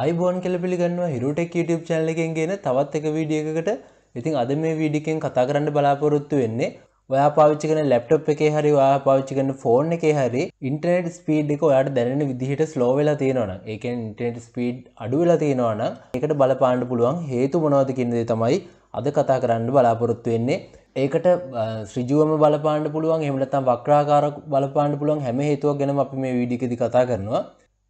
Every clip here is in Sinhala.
අයිබෝන් කෙල පිළිගන්නවා හිරුටෙක් YouTube චැනල එකෙන් ගෙන තවත් එක වීඩියකට ඉතින් අද මේ වීඩිකෙන් කතා කරන්න බලාපොරොත්තු වෙන්නේ ඔයා පාවිච්චි කරන ලැප්ටොප් එකේ හරි ඔයා පාවිච්චි කරන ෆෝන් එකේ හරි ඉන්ටර්නෙට් ස්පීඩ් එක ඔයාට දැනෙන විදිහට ස්ලෝ වෙලා තියෙනවා නම් ඒ කියන්නේ ඉන්ටර්නෙට් ස්පීඩ් අඩු වෙලා තියෙනවා නම් ඒකට බලපාන්න පුළුවන් හේතු මොනවද කියන දේ තමයි අද කතා කරන්න බලාපොරොත්තු වෙන්නේ ඒකට ශ්‍රජුවම බලපාන්න පුළුවන් එහෙම නැත්නම් වක්‍රාකාර බලපාන්න පුළුවන් හැම හේතුවක් ගැනම අපි මේ වීඩියෝ එකේදී කතා කරනවා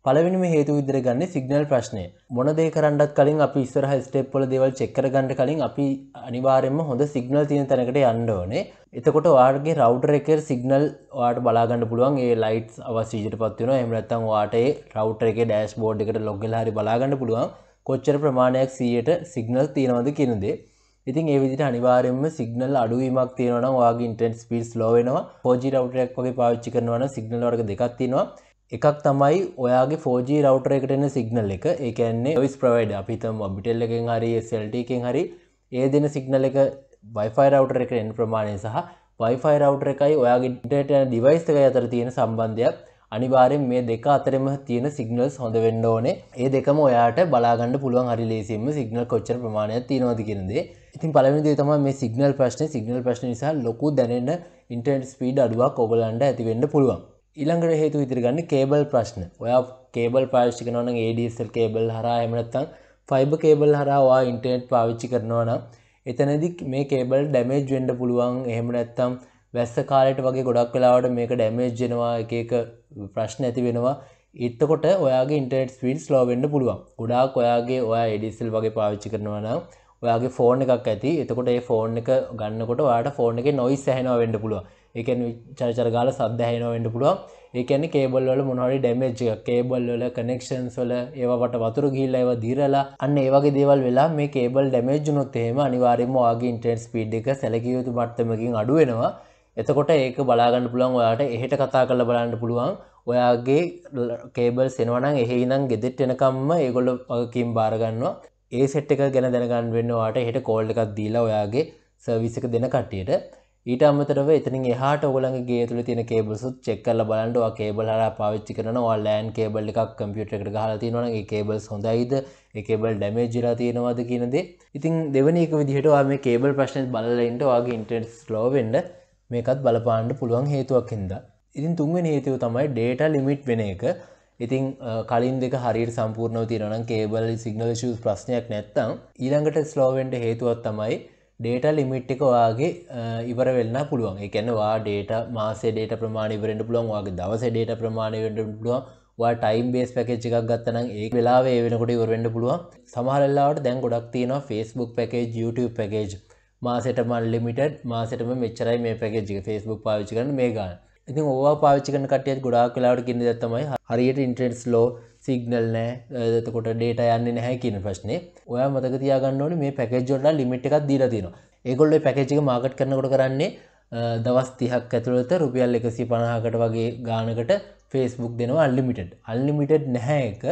පලවිනිම හේතු විදිරගන්න සිගනල් ප්‍රශ්නය මොනදේ කරන්නත් කලින් අපි ඉස්සරහ ස්ටේප්පොල දෙවල් චෙක්කර ගන්නඩ කලින් අපි අනිවාරෙන්ම හොඳ සිගනල් තියෙන තැනකට යන්න ඕනේ එතකොට වාර්ගේ රවටර් එක සිගනල් වාට බලාගන්න පුළුවන් ඒ ලයිට් අවසීජට පත්වන එමනත්තන් වාටේ රවටර එක ඩෑස් බෝඩ් එකට ලොග්ගල් හරි බලාගන්න පුළුවන් කොච්චර ප්‍රමාණයක් සීයට සිගනල් තියෙනවද කියනදේ ඉතින් ඒ විදිට අනිවාරෙන්ම සිගනල් අඩුවීමක් තියෙනවන වාගේ ඉන්ටෙන්ස් පිල්ස් ලෝවෙනවා පෝජි රවටරයක් වගේ පාච්චි කරනවන සිගනල් වර්ග දෙකක් තියෙනවා එකක් තමයි ඔයාගේ 4G රවටර එකට එන සිගනල් එක ඒකන්නේ ඔයිස් ප්‍රවයිඩ් අපිතම බිටෙල් එකෙන් හරි සල්ටකෙන් හරි ඒ දෙන සිගනල් එක වයිෆයි රවටර එක එන් ප්‍රමාණය සහ වයිෆයි රවටර එකයි ඔයාගේ ඉටට ඩිවයිස්ක අතර තියෙන සම්බන්ධයක් අනිවාරෙන් මේ දෙක අතරම තියෙන සිගනල්ස් හොඳ වෙන්න ඕනේ ඒ දෙකම ඔයාට බලාගන්න පුළුවන් හරි ලේසිම සිගනල් කොච්චර ප්‍රමාණයක් තියෙනවාද කියනදේ ඉතින් පළවිනිදේ තම මේ සිගනල් ප්‍රශ්න සිගනල් ප්‍රශ්න නිසා ලොකු දැනෙන ඉන්ටර්ට ස්පීඩ් අඩුවක් ඔබලන්ට ඇතිවෙන්න පුළුවන් ඉළඟට හේතු ඉතිරිගන්න කේබල් ප්‍රශ්න ඔයා කේබල් පාවිච්චි කරනවන ඒඩසල් කේබල් හරා එමනත්තං ෆයිබ කේබල් හරවා ඉන්ටනෙට් පාවිච්චි කරනවන එතනදි මේ කේබල් ඩැමේජ් වෙන්ඩ පුළුවන් එහෙම නැත්තම් වැස්ස කාලට වගේ ගොඩක් වෙලාවට මේක ඩැමේජ් වෙනවා එක එක ප්‍රශ්න ඇති වෙනවා එත්තකොට ඔයාගේ ඉන්ටනෙට් ස්පීඩ් ස්ලෝවෙන්ඩ පුළුවන් ගොඩාක් ඔයාගේ ඔයා එඩිසල් වගේ පාවිච්චි කරනවන ඔයාගේ ෆෝර්න එකක් ඇති එතකොට ඒ ෆෝර්න් එක ගන්නකොට වාට ෆෝර්න එක නොයි සැහෙනවා වෙන්ඩ පුළුවන් එකන් චරචරගාල සදහයනෝ වඩ පුළුව ඒකන කේබල්වල මොහරි ඩැමේජ් කේබල්වල කනෙක්ෂන්ස් වල ඒවට වතුර ගිල්ල ඒව දිරලා අන්න ඒවගේ දේවල් වෙලා මේ කේබල් ඩැමේජ් නොත්තේම අනිවාරම ආගේ ඉන්ටෙන්ස් පිඩ් එක සැලකියයුතු මට්ටමකින් අඩුවෙනවා එතකොට ඒක බලාගන්න පුළුවන් ඔයාට එහෙට කතා කළ බලන්න පුළුවන් ඔයාගේ කේබල් සෙනවනං එහෙ නම් ගෙදෙට් එනකම්ම ඒගොල්ල පගකින් බාරගන්නවා ඒ සෙට් එක ගැන දැනගන්න වෙන්නවාට හෙට කෝල්ඩ එකක් දීලා ඔයාගේ සර්විසක දෙන කට්ටියට ඊට අමතරව එතනින් එහාට ඔයගොල්ලන්ගේ ගේ තුල තියෙන කේබල්ස් උත් චෙක් කරලා බලන්න ඔයා කේබල් හරහා පාවිච්චි කරනවා ඔයා LAN කේබල් එකක් කම්පියුටර් එකට ගහලා තියෙනවා නම් ඒ කේබල්ස් හොඳයිද ඒ කේබල් ඩැමේජ් වෙලා තියෙනවද කියන දේ. ඉතින් දෙවෙනි එක විදිහට ඔයා මේ කේබල් ප්‍රශ්නේ බලලා ඉන්න ඔයාගේ ඉන්ටර්නෙට් ස්ලෝ වෙන්න මේකත් බලපාන්න පුළුවන් හේතුවක් හින්දා. ඉතින් තුන්වෙනි හේතුව තමයි data limit වෙන එක. ඉතින් කලින් දෙක හරියට සම්පූර්ණව තියෙනවා නම් කේබල් සිග්නල් ඉෂුස් ප්‍රශ්නයක් නැත්තම් ඊළඟට ස්ලෝ වෙන්න හේතුවක් තමයි ඩේට ලිමිට් එක ඔයාගේ ඉවර වෙන්න පුළුවන් එකනවා ඩේට මාසේ ඩේට ප්‍රමාණ ඉවරෙන්ට පුළුවන් වගේ දවස ඩේට ප්‍රමාණය වෙන්ට පුළුවන් වා ටයිම් බේස් පැකච් එකක් ගත්තනම් ඒ වෙලාවේ වෙනකොට ඉවරෙන්ඩ පුළුවන් සමහරල්ලාට දැන් ගොඩක් තියෙනවා ෆස්බුක් පැකේ YouTube පැකේජ් මාසට මල් ලිමිට මාසටම මෙච්චරයි මේ පැකජික ෆස්බුක් පාවිචි කරන මේ ගන්න ඉතින් ඕවා පාවිචි කන කටියත් ගොඩක් කලාවට කින්න දත්තමයි හරියට ඉන්ට්‍රෙන්ස් ලෝ සිගනල් නෑ එතකොට ඩේට යන්න නැහැ කියන ප්‍රශ්නේ ඔය මතක තියාගන්න ඕනේ මේ පැකේජ්වලට ලිමිට් එකක් දීලා තියෙනවා. ඒගොල්ලෝ පැකේජ් එක මාකට් කරනකොට කරන්නේ දවස් 30ක් ඇතුළත රුපියල් 150කට වගේ ගානකට Facebook දෙනවා unlimited. unlimited නැහැ එක.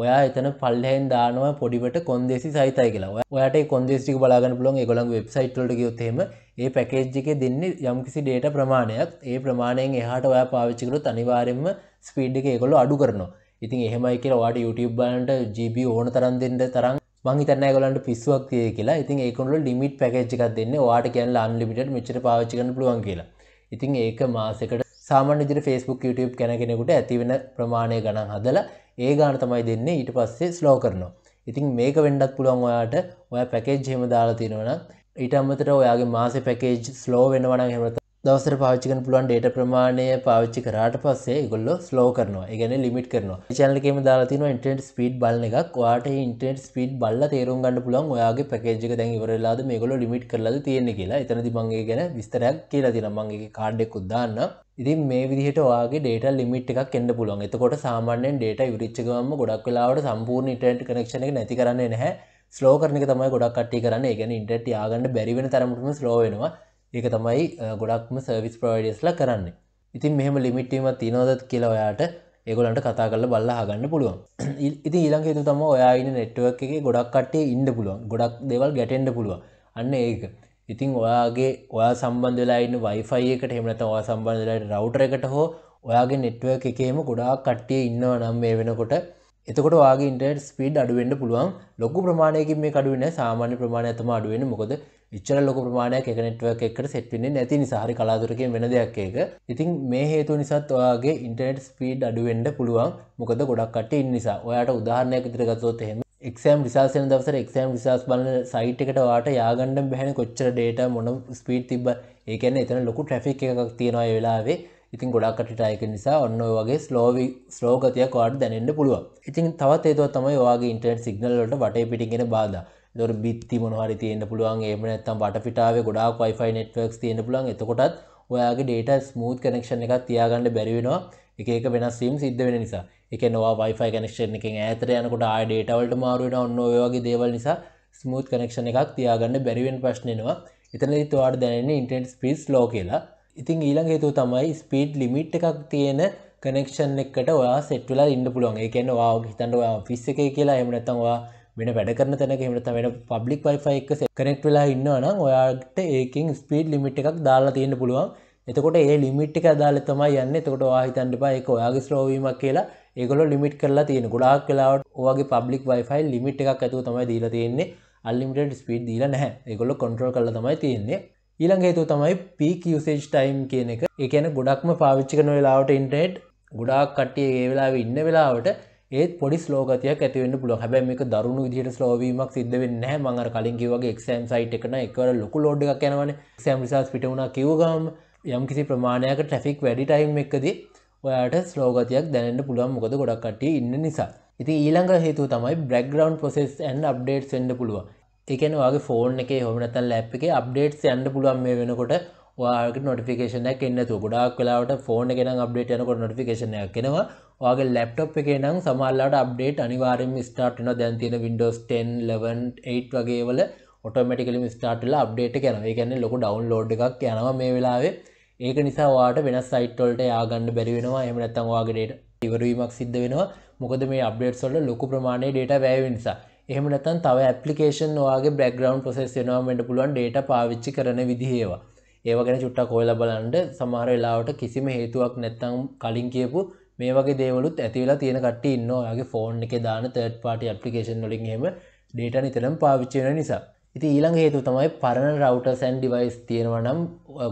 ඔයා එතන පල්ලෙහෙන් දානවා පොඩිවට කොන්දේසි සහිතයි කියලා. ඔයාට ඒ කොන්දේසි ටික බලා ගන්න පුළුවන් ඒගොල්ලන්ගේ වෙබ්සයිට් වලට ගියොත් එහෙම ඒ පැකේජ් එකේ දෙන්නේ යම්කිසි data ප්‍රමාණයක්. ඒ ප්‍රමාණයෙන් එහාට ඔයා පාවිච්චි කරොත් අනිවාර්යයෙන්ම ස්පීඩ් එක ඒගොල්ලෝ අඩු කරනවා. ඉතින් එහෙමයි කියලා වාට YouTube බලන්ට GB ඕන තරම් දෙන්න තරම් මං හිතන්නේ ඒගොල්ලන්ට පිස්සුවක් තියෙයි කියලා. ඉතින් ඒකනොල ලිමිට් පැකේජ් එකක් දෙන්නේ. ඔයාට කියන්නේ අන්ලිමිටඩ් මෙච්චර පාවිච්චි කරන්න පුළුවන් කියලා. ඉතින් ඒක මාසෙකට සාමාන්‍ය විදිහට Facebook YouTube කෙන කෙනෙකුට ඇති වෙන ප්‍රමාණය ගණන් හදලා ඒ ගාන තමයි දෙන්නේ. ඊට පස්සේ ස්ලෝ කරනවා. ඉතින් මේක වෙන්නත් පුළුවන් ඔයාට. ඔයා පැකේජ් එහෙම දාලා තිනවනම් ඊට අමතරව ඔයාගේ මාසේ පැකේජ් ස්ලෝ වෙනවා නම් එහෙම දවසර පාච්චිකන පුළුවන් ඩේට ප්‍රමාණය පාච්චි කරට පස්සේ ගොල්ල ස්ලෝ කරනවා ගැන ලිමිට කරනවා චැනලකම දාලාතින ඉන්ටට ස්පීඩ් බලන එකක් වාට ඉන්ටට ස්පීඩ් බල්ල තේරුම් ගන්න පුළුවන් ඔයාගේ පැකේජක දැන් ඉවරලාද මේගොල ලිමිට කරලද තියෙන කියලා එතනති මංගේ ගැන විස්තරයක් කියලා තින මංගේ කාඩ්ඩෙක් උද්දාන්න ඉතින් මේ විදිහට ඔයාගේ ඩේට ලිමිට් එකක් එන්න පුළුවන් එතකොට සාමාන්‍යෙන් ඩේට විරිච්චකම ගොඩක් වෙලාවට සම්පූර්ණ ඉටට කනෙක්ෂණ එක නැති කරන්නේ නැහැ ස්ලෝ කරන එක තමයි ගොඩක් කට්ටි කරන්න ගැන ඉන්ටට යාගන්න බැරිවෙන තරමටම ස්ලෝවෙනවා ඒක තමයි ගොඩක්ම සර්විස් ප්‍රවයිඩස්ලා කරන්න ඉතින් මෙහම ලිමිටීම තිනෝදත් කියලා ඔයාට ඒගොලන්ට කතා කරල බල්ලා හගන්න පුළුවන් ඉති ඊළඟ තු තම ඔයා ඉන්න නෙට්ුවක් එක ගොඩක් කටේ ඉන්න පුළුවන් ගොඩක් දෙවල් ගැටෙන්ඩ පුළුව අන්න ඒක ඉතිං ඔයාගේ ඔයා සම්බන්ධලායින්න වයිෆයකට හෙමනත ඔයා සම්බන්ධලාට රවටර එකට හෝ ඔයාගේ නෙට්ුව එකේම ගොඩාක් කට්ටිය ඉන්නවා නම් මේ වෙනකොට එතකොට වගේ ඉන්ටර්නෙට් ස්පීඩ් අඩුවෙන්න්න පුළුවන් ලොකු ප්‍රමාණයකින් මේ අඩුවෙන සාමාන්‍ය ප්‍රමාණය තම අඩුවෙන මොකද විච්චර ලොක ප්‍රමාණයක් එක නෙට්වක් එකට සෙට්වෙන්නේ නැති නිසාහරි කලාදුරකින් වෙන දෙයක් එක ඉතින් මේ හේතු නිසාත් ඔයාගේ ඉන්ටර්නෙට් ස්පීඩ් අඩුවෙන්ඩ පුළුවන් මොකද ගොඩක්ට ඉන්න නිසා ඔයාට උදාහරණයක් ඉදිරගත්තොත් එහෙම එක්ෂම් විසාසන දවසර එක්ෂම් විසාස් බලන සයිට් එකට වාට යාගණ්ඩම් බැහැන කොච්චර ඩේට මොනම් ස්පීඩ් තිබ ඒකන්න එතන ලොකු ට්‍රෆික් එකක් තියෙනවා වෙලාවේ ඉතින් ගොඩක්කට ටයක නිසා ඔන්න වගේ ස්ලෝවි ස්ලෝගතියක් වාඩ දැනෙන්ට පුළුව ඉතින් තවත් ඒතුව තමයි වගේ ඉන්ටර්ට සිගනල්ලට වට පිටිගෙන බාධ දොර බිත්ති මොනහරි තියෙන්න්න පුළුවන් ඒම නැත්තම් බට පිටාව ගොඩක් වයිෆයි නෙට්වර්ක් තියෙන පුළන් එතකොටත් ඔයාගේ ඩේට ස්මූත් කනෙක්ෂණ එකක් තියාගන්න බැරිවෙනවා එක වෙනස්වීම් සිද්ධ වෙන නිසා එක නවා වයිෆයි කනෙක්ෂන් එකින් ඇතර යනකොට ආය ඩේටවලට මාරුවෙන ඔන්න ඔයගේ දේවල් නිසා ස්මූත් කනෙක්ෂණ එකක් තියාගන්න බැරිවෙන් ප්‍රශ්නයනවා එතනදිත් වාට දැනන්නේ ඉන්ටෙන්ට් පිස් ලෝ කියලා ඉතින් ඊළඟ හේතුව තමයි ස්පීඩ් ලිමිට් එකක් තියෙන කනෙක්ෂන් එකට ඔයා සෙට්වෙලා ඉන්න පුළුවන් ඒ කියන්නේ ඔයා හිතන්න ඔයා ෆිස් එකේ කියලා එහෙම නැත්නම් ඔයා වෙන වැඩ කරන තැනක එහෙම නැත්නම් වෙන පබ්ලික් Wi-Fi එක කනෙක්ට් වෙලා ඉන්නවා නම් ඔයාට ඒකෙන් ස්පීඩ් ලිමිට් එකක් දාලා තියෙන්න පුළුවන් එතකොට ඒ ලිමිට් එක අදාළ තමයි යන්න එතකොට වාහිතන්න එපා ඒක ඔයාගේ ස්ලෝවීමක් කියලා ඒගොල්ලෝ ලිමිට් කරලා තියෙන ගොඩාක් වෙලාවට ඔයාගේ පබ්ලික් Wi-Fi ලිමිට් එකක් ඇතුව තමයි දීලා තියෙන්නේ අන්ලිමිටඩ් ස්පීඩ් දීලා නැහැ ඒගොල්ලෝ කන්ට්‍රෝල් කරලා තමයි තියෙන්නේ ඊළඟ හේතුව තමයි පීක් යුසේජ් ටයිම් කියන එක එකන ගොඩක්ම පාවිච්චි කරන වෙලාවට ඉන්ටනෙට් ගොඩක් කට්ටිය ඒ වෙලා ඉන්න වෙලාවට ඒත් පොඩි ස්ලෝකතියක් ඇතිවෙන්න පුළ හැබැම එක දරුණු විදිහට ස්ලෝවීමක් සිද්ධ වෙන්න මඟර කලින්කි වගේ එක්ෂම් සයිට් එකන එකවර ලොකු ලෝඩ් එකක් යනවන සෑම් රිසාස් පිටුණා කිව්ගම් යම් කිසි ප්‍රමාණයක ට්‍රෆික් වැඩි ටයිම් එකදී ඔයාට ස්ලෝගතියක් දැනට පුළුවන් මොකද ගොඩක්ටිය ඉන්න නිසා ඉති ඊළඟ හේතු තමයි background process and update send පුළුවන් එකන වගේ ෆෝන් එක හොමනතන් ලැප් එක අප්ඩේට්ස් යන්න පුළුවන් මේ වෙනකොට වාගේ නොටිකේෂනක් එන්නතු ගොඩක් කලාට ෆෝන එකෙන අප්ඩේට යනකොට නොටිකේෂනයක් කෙනවා වගේ ලැප්ටොප් එක නම් සමල්ලාට අප්ඩේට් අනිවාරෙන් ස්ටාර්ට්න දැන්තින විඩෝස් 10,11,8 වගේවල ඔටෝමටිකලි ස්ටාටල අප්ඩේට කැන ගැන්න ලොක ඩවන් ලෝඩ් එකක් යනවා මේ වෙලාවේ ඒක නිසා වාට වෙනස් සයිට්වල්ට යාගන්න බැරි වෙනවා එම නැත්තම් වාගේට ඉවරීමක් සිද්ධ වෙනවා මොකද මේ අප්ඩේට් සොල්ල ලොකු ප්‍රමාණය ඩේට වැෑවිනිසා එහමනතන් තව පපලිකේෂන් වාගේ බෙක්ග්‍රවන්් පොසෙස් වෙනවාමට පුළුවන් ඩේට පාවිච්චි කරන විදිහේවා ඒවගෙන චුට්ටක් හොල බලන්ඩ සමහර වෙලාවට කිසිම හේතුවක් නැත්තම් කලින් කියපු මේ වගේ දේවලුත් ඇතිවෙලා තියෙන කට ඉන්න යාගේ ෆෝන් එක දාන තර්ඩ් පාටි අපපලිකේෂන් නොලින් හෙම ඩේට නිතරම් පාවිච්චයන නිසා ඉති ඊළඟ හේතු තමයි පරණ රවට සැන් ඩිවයිස් තියෙනවනම්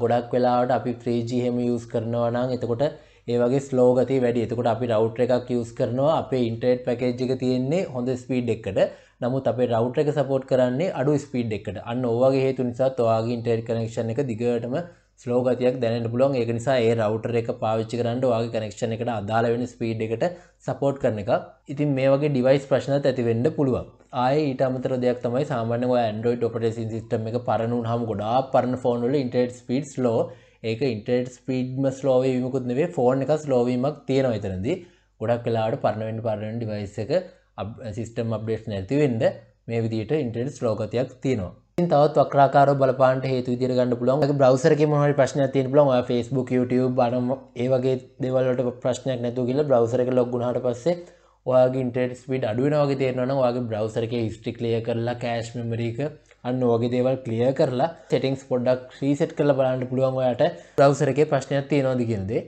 ගොඩක් වෙලාට අපි ත්‍රීජිහෙම යස් කරනවනම් එතකොට ඒවගේ ස්ලෝගති වැඩි එතකොට අපි රවට් එකක් යස් කරනවා අපේ ඉන්ට්‍රේට් පැකේජ් එක තියෙන්නේ හොඳ ස්පීඩ් එකට නමුත් අපේ රවට් එක සපෝට් කරන්නේ අඩු ස්පීඩ් එකට අන්න ඕවගේ හේතු නිසා ඔයාගේ ඉන්ටර්ට් කනෙක්ෂන් එක දිගටම ස්ලෝගතියක් දැනට පුළුවන් ඒක නිසා ඒ රවටර් එක පාවිච්චි කරන්න වාගේ කනෙක්ෂණ එකට අදාළ වෙන ස්පීඩ් එකට සපෝට් කරන එක ඉතින් මේ වගේ ඩිවයිස් ප්‍රශ්නත් ඇතිවෙන්න පුළුවන් ආය ඊට අමතර දෙයක් තමයි සාමාන්‍ය ඔය ඇන්ඩරෝයිඩ් ඔපරේසින් සිස්ටම් එක පරණුන් හම ගොඩා පරණ ෆෝන්වල ඉන්ටර්ට් ස්පීඩ් ලෝ ඒක ඉන්ටට ස්පීඩ්ම ස්ලෝවීමකුත්නේ ෆෝන් එක ස්ලෝවීමක් තියෙන විතරදි ගොඩක් කලාට පරණවෙන්ට පරණ ඩිවයිස එක සිිස්ටම් අප්ඩේට් නැතිවෙන්ඩ මේ විදිට ඉන්ටට ස්ලෝකතියක් තියෙනවා තවත් වක්‍රාකාර බලපාන්ට හේතු විදිර ගන්න පුළුවන් බ්‍රවසරක මහට ප්‍රශ්න තිය බලම ෆස්බුක් YouTube බන ඒවගේ දෙවලට ප්‍රශ්නයක් නැතු කියල බ්‍රවසරක ලොග්ුණට පස්සේ ඔයාගේ ඉන්ටට ස්පිඩ් අඩුවනවාගේ තේරනවා වාගේ බ්‍රවසරක ස්ටික්ලිය කරලා කෑශ් මෙමරීක අන්න ඕගේ දේවල් ක්ලිය කරලා සෙටිංස් පොඩ්ඩක් ්‍රීසෙට් කල බලන්න පුළුවන් ඔයාට ප්‍රවසරක ප්‍රශ්නයක් තියෙනවාද කියනදේ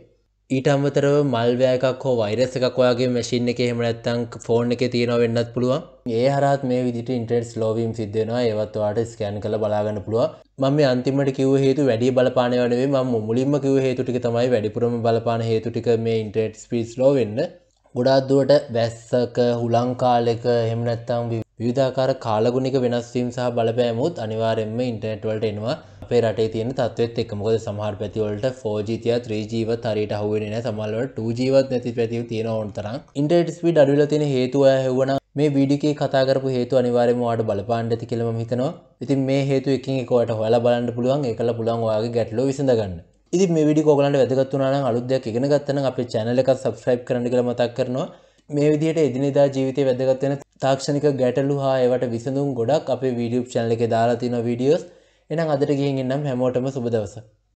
ඊට අමතරව මල්වෑකක් හෝ වෛරස එකක් ඔයාගේ මැසින් එක එහෙම නැත්තං ෆෝන් එක තියෙනව වෙන්නත් පුළුවන් ඒ හරත් මේ විදිට ඉන්ටෙන්ස් ලෝවීම් සිද්ධෙනවා ඒවත් වාට ස්කෑන් කළ බලාගන්න පුළුව මම අන්තිමට කිව හේතු වැඩි බලපාන වනේ ම මුලින්ම කිව හේතුටික තමයි වැඩිපුරම බලපාන හේතුටික මේ ඉන්ටෙට් පිස් ලෝවෙන්න ගොඩාත්දුවට වැස්සක හුලංකාලෙක හෙමනැත්තම් විධාකාර කාලගුණික වෙනස්වීම් සහ බලපෑමුත් අනිවාරෙන්ම ඉන්ටනෙට්වලට එනවා අපේ රටේ තියෙන තත්වත් එක මොකද සමහර පැතිවලට ෆෝජීතිය ත්‍රීජීවත් හරිට හුවෙන සමල්වට ටූජීවත් නැති පැතිව තියෙන ඕන්තරම් ඉන්ටට ස්පිඩ් අඩුල තියෙන හේතුවය හෙවන මේ වීඩිකේ කතාකරපු හේතු අනිවාරෙම වාට බලපාන්න ඇති කියලම හිතනවා ඉතින් මේ හේතු එකින් එකවට හොලා බලන්න පුළුවන් එකල පුළුවන් ඔයාගේ ගැටලෝ විසඳගන්න ඉති මේ විඩි කෝගලන්ට වැදගත්තුනාන අලුදයක් ඉගෙන ගත්තන අපේ චැනල එකක් සබස්්‍රයිබ් කරන්න කළ මතක් කරනවා මේ විදියට එදිනෙදා ජීවිතය වැදගත්වෙන තාක්ෂණික ගැටලු හා ඒවට විසඳුම් ගොඩක් අපේ වීඩියුබ් චැනල එක දාලා තියෙන වීඩියෝස් එහෙනම් අදට ගිහින් ඉන්නම් හැමෝටම සුබ දවසක්